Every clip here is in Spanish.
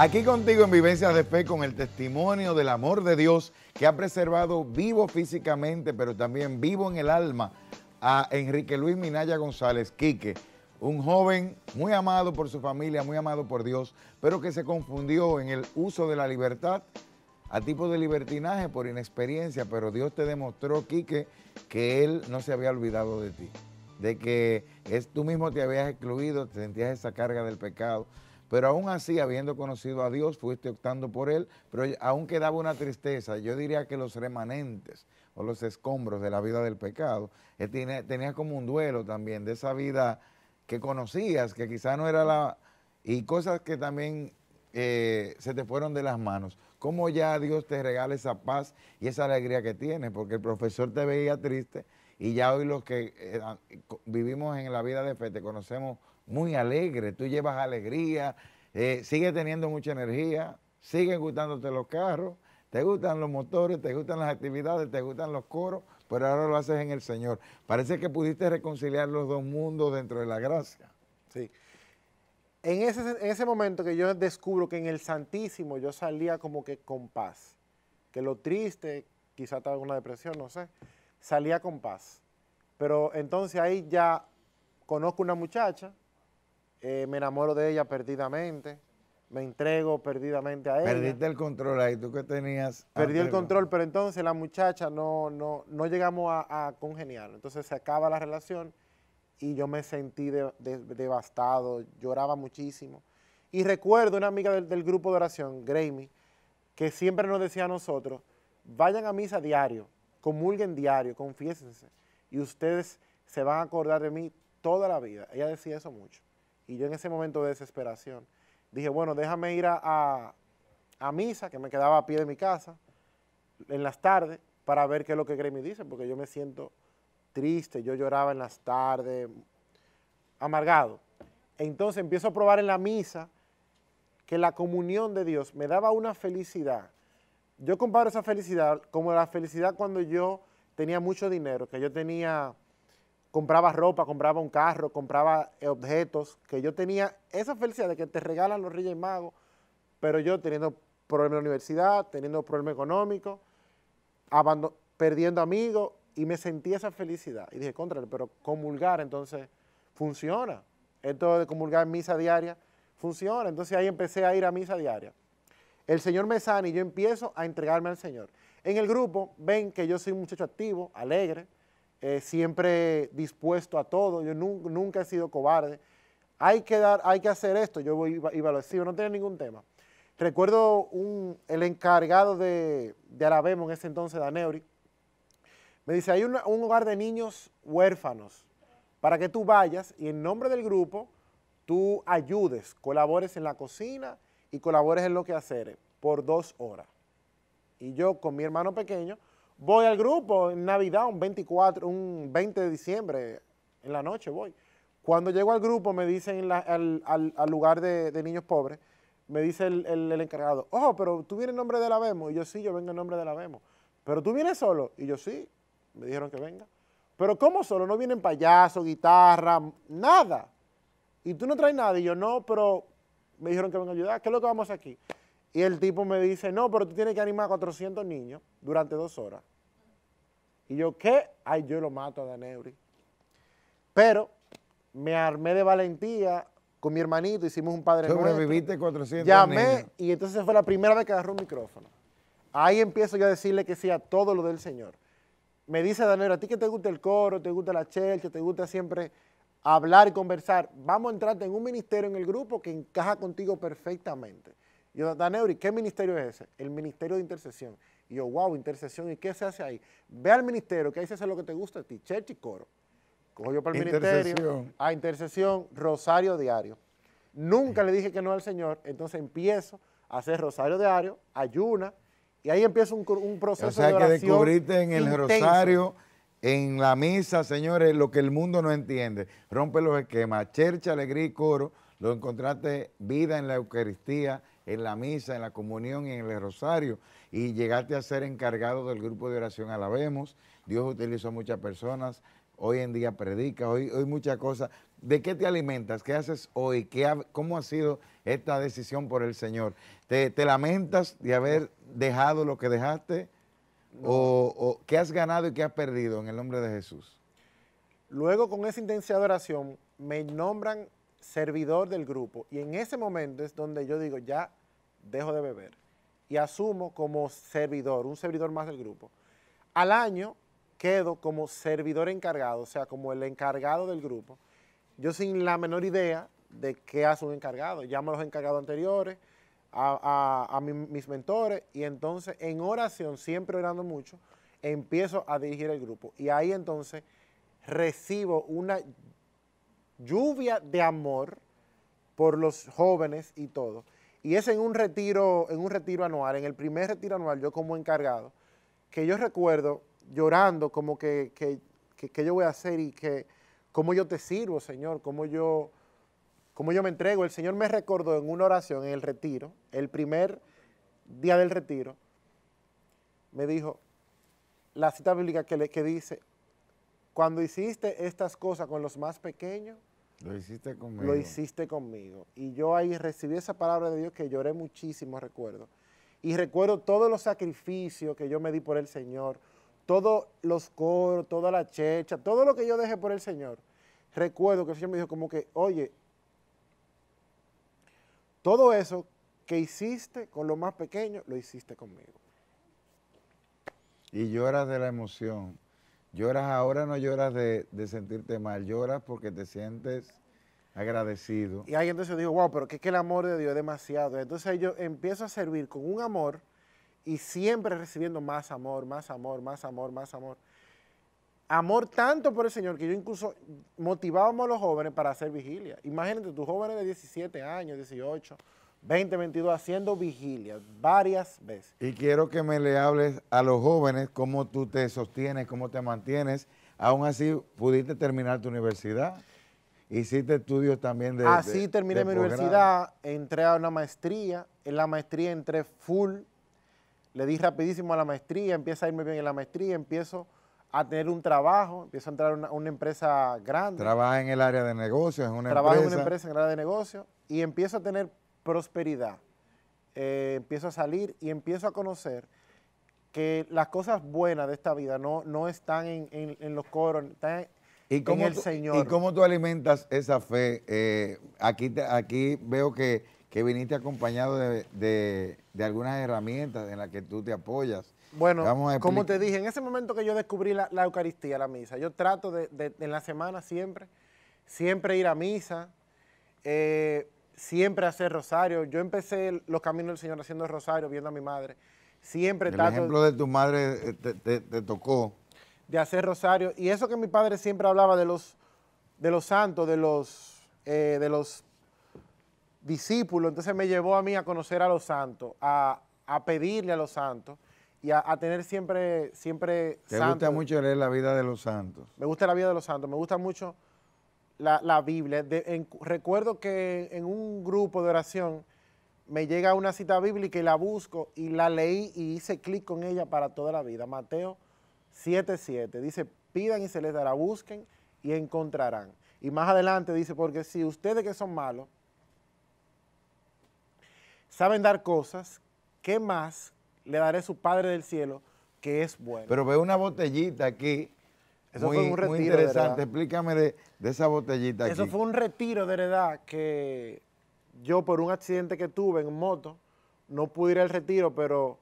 Aquí contigo en Vivencias de Fe con el testimonio del amor de Dios que ha preservado vivo físicamente, pero también vivo en el alma a Enrique Luis Minaya González Quique, un joven muy amado por su familia, muy amado por Dios, pero que se confundió en el uso de la libertad a tipo de libertinaje por inexperiencia, pero Dios te demostró, Quique, que Él no se había olvidado de ti, de que es, tú mismo te habías excluido, te sentías esa carga del pecado, pero aún así, habiendo conocido a Dios, fuiste optando por Él, pero aún quedaba una tristeza. Yo diría que los remanentes o los escombros de la vida del pecado, eh, tenías como un duelo también de esa vida que conocías, que quizás no era la... y cosas que también eh, se te fueron de las manos. ¿Cómo ya Dios te regala esa paz y esa alegría que tienes? Porque el profesor te veía triste y ya hoy los que eh, ah, vivimos en la vida de fe te conocemos muy alegre, tú llevas alegría, eh, sigue teniendo mucha energía, siguen gustándote los carros, te gustan los motores, te gustan las actividades, te gustan los coros, pero ahora lo haces en el Señor. Parece que pudiste reconciliar los dos mundos dentro de la gracia. Sí. En ese, momento que yo descubro que en el Santísimo yo salía como que con paz, que lo triste, quizás estaba en una depresión, no sé, salía con paz. Pero entonces ahí ya conozco una muchacha eh, me enamoro de ella perdidamente, me entrego perdidamente a ella. Perdiste el control ahí, tú que tenías. Perdí el control, pero entonces la muchacha no, no, no llegamos a, a congeniar. Entonces se acaba la relación y yo me sentí devastado, lloraba muchísimo. Y recuerdo una amiga del, grupo de oración, Gramy, que siempre nos decía a nosotros, vayan a misa diario, comulguen diario, confiésense, y ustedes se van a acordar de mí toda la vida. Ella decía eso mucho. Y yo en ese momento de desesperación dije, bueno, déjame ir a, a, misa, que me quedaba a pie de mi casa, en las tardes, para ver qué es lo que me dice, porque yo me siento triste, yo lloraba en las tardes, amargado. Entonces empiezo a probar en la misa que la comunión de Dios me daba una felicidad. Yo comparo esa felicidad como la felicidad cuando yo tenía mucho dinero, que yo tenía compraba ropa, compraba un carro, compraba eh, objetos, que yo tenía esa felicidad de que te regalan los Reyes Magos, pero yo teniendo problemas de universidad, teniendo problemas económicos, perdiendo amigos, y me sentí esa felicidad. Y dije, contra, pero comulgar entonces funciona. Esto de comulgar en misa diaria funciona. Entonces ahí empecé a ir a misa diaria. El Señor me sana y yo empiezo a entregarme al Señor. En el grupo ven que yo soy un muchacho activo, alegre, eh, siempre dispuesto a todo, yo nunca he sido cobarde. Hay que, dar, hay que hacer esto, yo voy, iba, iba a decir, no tenía ningún tema. Recuerdo el encargado de, de Arabemo en ese entonces, Daneuri, me dice, hay un hogar de niños huérfanos para que tú vayas y en nombre del grupo tú ayudes, colabores en la cocina y colabores en lo que hacer por dos horas. Y yo con mi hermano pequeño Voy al grupo en Navidad, un 24, un 20 de diciembre, en la noche voy. Cuando llego al grupo, me dicen al, lugar de, niños pobres, me dice el, encargado, oh, pero tú vienes en nombre de la Vemo. Y yo, sí, yo vengo en nombre de la Vemo. Pero tú vienes solo. Y yo, sí, me dijeron que venga. Pero ¿cómo solo? No vienen payasos, guitarra, nada. Y tú no traes nada. Y yo, no, pero me dijeron que venga a ayudar. ¿Qué es lo que vamos aquí? Y el tipo me dice, no, pero tú tienes que animar a 400 niños durante dos horas. Y yo, ¿qué? Ay, yo lo mato a Danebri. Pero me armé de valentía con mi hermanito, hicimos un padre Sobreviviste viviste 400 Llamé y entonces fue la primera vez que agarró un micrófono. Ahí empiezo yo a decirle que sí a todo lo del Señor. Me dice Danero, a ti que te gusta el coro, te gusta la chelcha, te gusta siempre hablar y conversar, vamos a entrarte en un ministerio en el grupo que encaja contigo perfectamente yo, Daneuri, ¿qué ministerio es ese? El ministerio de intercesión. Y yo, wow, intercesión, ¿y qué se hace ahí? Ve al ministerio, que ahí se hace lo que te gusta a ti, church y coro. Cojo yo para el ministerio, a ah, intercesión, rosario diario. Nunca le dije que no al Señor, entonces empiezo a hacer rosario diario, ayuna, y ahí empieza un, proceso o sea, que descubriste en el rosario, en la misa, señores, lo que el mundo no entiende. Rompe los esquemas, church, alegría y coro, lo encontraste vida en la Eucaristía, en la misa, en la comunión y en el rosario. Y llegaste a ser encargado del grupo de oración Alabemos. Dios utilizó a muchas personas. Hoy en día predica, hoy, hoy muchas cosas. ¿De qué te alimentas? ¿Qué haces hoy? ¿Cómo ha sido esta decisión por el Señor? ¿Te, lamentas de haber dejado lo que dejaste? O, o, qué has ganado y qué has perdido en el nombre de Jesús? Luego con esa intensidad de oración me nombran servidor del grupo y en ese momento es donde yo digo, ya dejo de beber y asumo como servidor, un servidor más del grupo. Al año quedo como servidor encargado, o sea, como el encargado del grupo. Yo sin la menor idea de qué hace un encargado. Llamo a los encargados anteriores, a, mis mentores, y entonces en oración, siempre orando mucho, empiezo a dirigir el grupo. Y ahí entonces recibo una lluvia de amor por los jóvenes y todo y es en un retiro, en un retiro anual, en el primer retiro anual, yo como encargado, que yo recuerdo llorando como que, yo voy a hacer y que cómo yo te sirvo, Señor, cómo yo, cómo yo me entrego. El Señor me recordó en una oración en el retiro, el primer día del retiro, me dijo la cita bíblica que, le, que dice, cuando hiciste estas cosas con los más pequeños, lo hiciste conmigo. Lo hiciste conmigo. Y yo ahí recibí esa palabra de Dios que lloré muchísimo, recuerdo. Y recuerdo todos los sacrificios que yo me di por el Señor, todos los coros, toda la checha, todo lo que yo dejé por el Señor. Recuerdo que el Señor me dijo como que, oye, todo eso que hiciste con lo más pequeño, lo hiciste conmigo. Y lloras de la emoción Lloras ahora, no lloras de, sentirte mal, lloras porque te sientes agradecido. Y ahí entonces digo, wow, pero que, que el amor de Dios es demasiado. Entonces yo empiezo a servir con un amor y siempre recibiendo más amor, más amor, más amor, más amor. Amor tanto por el Señor que yo incluso motivábamos a los jóvenes para hacer vigilia. Imagínate, tus jóvenes de 17 años, 18, 2022 haciendo vigilia varias veces. Y quiero que me le hables a los jóvenes cómo tú te sostienes, cómo te mantienes. Aún así, pudiste terminar tu universidad. Hiciste estudios también de. Así terminé mi universidad, entré a una maestría. En la maestría entré full. Le di rapidísimo a la maestría, empieza a irme bien en la maestría, empiezo a tener un trabajo, empiezo a entrar a una, empresa grande. Trabaja en el área de negocios, en una Trabajo en una empresa en el área de negocios y empiezo a tener prosperidad. Eh, empiezo a salir y empiezo a conocer que las cosas buenas de esta vida no, no están en, los coros, están ¿Y en el Señor. ¿Y cómo tú alimentas esa fe? Eh, aquí, aquí veo que, viniste acompañado de, algunas herramientas en las que tú te apoyas. Bueno, como te dije, en ese momento que yo descubrí la, Eucaristía, la misa, yo trato de, en la semana siempre, siempre ir a misa. Eh, siempre hacer rosario. Yo empecé los caminos del Señor haciendo rosario, viendo a mi madre. Siempre El ejemplo de tu madre eh, te, tocó. De hacer rosario. Y eso que mi padre siempre hablaba de los, de los santos, de los, eh, de los discípulos. Entonces me llevó a mí a conocer a los santos, a, pedirle a los santos y a, tener siempre, siempre ¿Te gusta mucho leer la vida de los santos? Me gusta la vida de los santos, me gusta mucho la, Biblia. recuerdo que en un grupo de oración me llega una cita bíblica y la busco y la leí y hice clic con ella para toda la vida. Mateo 7:7 dice, pidan y se les dará, busquen y encontrarán. Y más adelante dice, porque si ustedes que son malos saben dar cosas, ¿qué más le daré su Padre del Cielo que es bueno? Pero veo una botellita aquí eso fue un retiro interesante. Explícame de, esa botellita. Eso fue un retiro de heredad que yo por un accidente que tuve en moto, no pude ir al retiro, pero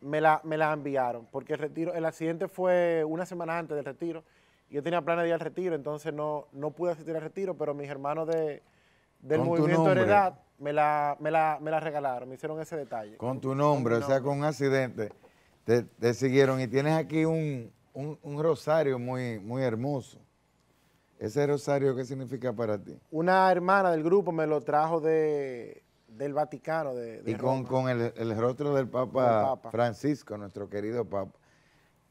me la, me la enviaron, porque el retiro, el accidente fue una semana antes del retiro. Yo tenía planes de ir al retiro, entonces no, no pude asistir al retiro, pero mis hermanos de, del movimiento de heredad me la, me, la, regalaron, me hicieron ese detalle. Con tu nombre, o sea, con un accidente, te siguieron. Y tienes aquí un, un, rosario muy, muy hermoso. ¿Ese rosario qué significa para ti? Una hermana del grupo me lo trajo de, del Vaticano. De, y con, con el, rostro del Papa, Francisco, nuestro querido Papa.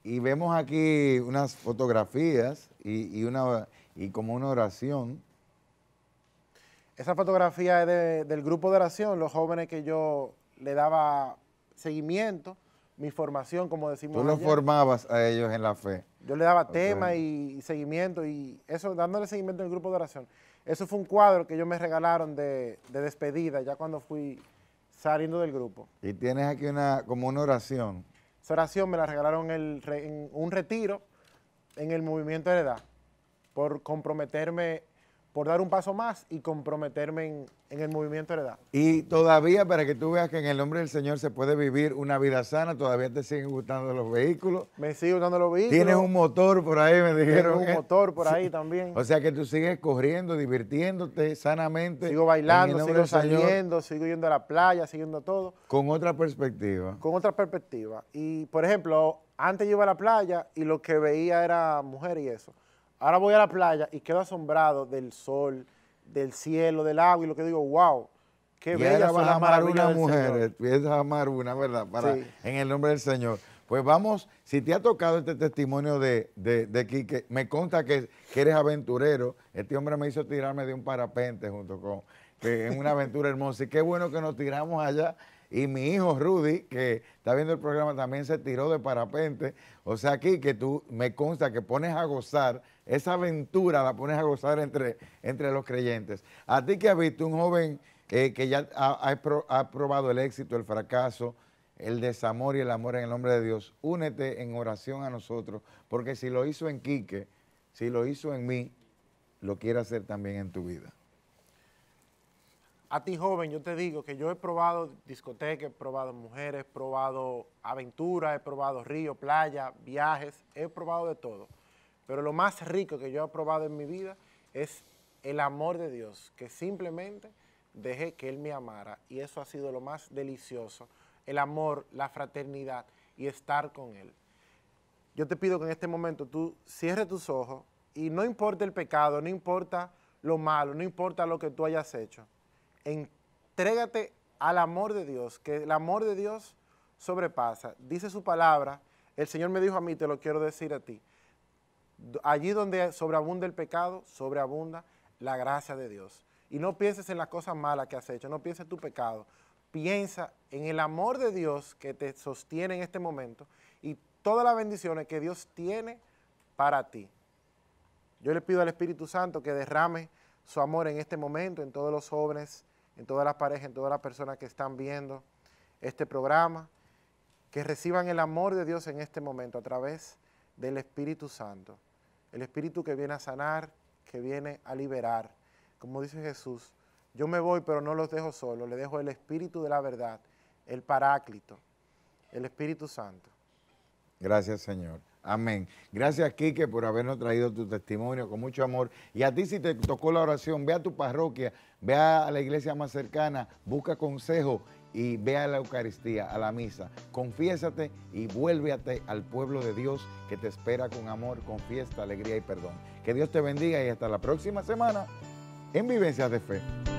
Y vemos aquí unas fotografías y, una, y como una oración. Esa fotografía es del grupo de oración, los jóvenes que yo le daba seguimiento mi formación, como decimos. Tú los formabas a ellos en la fe. Yo le daba tema y, seguimiento y eso, dándole seguimiento en el grupo de oración. Eso fue un cuadro que ellos me regalaron de, despedida ya cuando fui saliendo del grupo. Y tienes aquí una como una oración. Esa oración me la regalaron en un retiro en el movimiento de edad por comprometerme por dar un paso más y comprometerme en, el movimiento de edad. Y todavía, para que tú veas que en el nombre del Señor se puede vivir una vida sana, todavía te siguen gustando los vehículos. Me siguen gustando los vehículos. Tienes un motor por ahí, me dijeron. Tienes un ¿eh? motor por ahí también. O sea que tú sigues corriendo, divirtiéndote sanamente. Sigo bailando, sigo saliendo, sigo yendo a la playa, siguiendo todo. Con otra perspectiva. Con otra perspectiva. Y, por ejemplo, antes yo iba a la playa y lo que veía era mujer y eso. Ahora voy a la playa y quedo asombrado del sol, del cielo, del agua y lo que digo, wow, qué bella son las amar una mujer, empiezas eh, a amar una, ¿verdad? Para, En el nombre del Señor. Pues vamos, si te ha tocado este testimonio de, de, de me consta que, eres aventurero. Este hombre me hizo tirarme de un parapente junto con, que una aventura hermosa. Y qué bueno que nos tiramos allá. Y mi hijo Rudy, que está viendo el programa, también se tiró de parapente. O sea, aquí que tú me consta que pones a gozar esa aventura la pones a gozar entre, entre los creyentes. A ti que has visto un joven eh, que ya ha, probado el éxito, el fracaso, el desamor y el amor en el nombre de Dios, únete en oración a nosotros, porque si lo hizo en Quique, si lo hizo en mí, lo quiere hacer también en tu vida. A ti joven, yo te digo que yo he probado discotecas, he probado mujeres, he probado aventuras, he probado río, playa, viajes, he probado de todo. Pero lo más rico que yo he probado en mi vida es el amor de Dios, que simplemente dejé que Él me amara. Y eso ha sido lo más delicioso, el amor, la fraternidad y estar con Él. Yo te pido que en este momento tú cierres tus ojos y no importa el pecado, no importa lo malo, no importa lo que tú hayas hecho, entrégate al amor de Dios, que el amor de Dios sobrepasa. Dice su palabra, el Señor me dijo a mí, te lo quiero decir a ti. Allí donde sobreabunda el pecado, sobreabunda la gracia de Dios. Y no pienses en las cosas malas que has hecho, no pienses en tu pecado. Piensa en el amor de Dios que te sostiene en este momento y todas las bendiciones que Dios tiene para ti. Yo le pido al Espíritu Santo que derrame su amor en este momento, en todos los hombres, en todas las parejas, en todas las personas que están viendo este programa, que reciban el amor de Dios en este momento a través del Espíritu Santo el Espíritu que viene a sanar, que viene a liberar. Como dice Jesús, yo me voy pero no los dejo solos, le dejo el Espíritu de la verdad, el Paráclito, el Espíritu Santo. Gracias Señor. Amén. Gracias, Quique, por habernos traído tu testimonio con mucho amor. Y a ti, si te tocó la oración, ve a tu parroquia, ve a la iglesia más cercana, busca consejo y ve a la Eucaristía, a la misa. Confiésate y vuélvete al pueblo de Dios que te espera con amor, con fiesta, alegría y perdón. Que Dios te bendiga y hasta la próxima semana en Vivencias de Fe.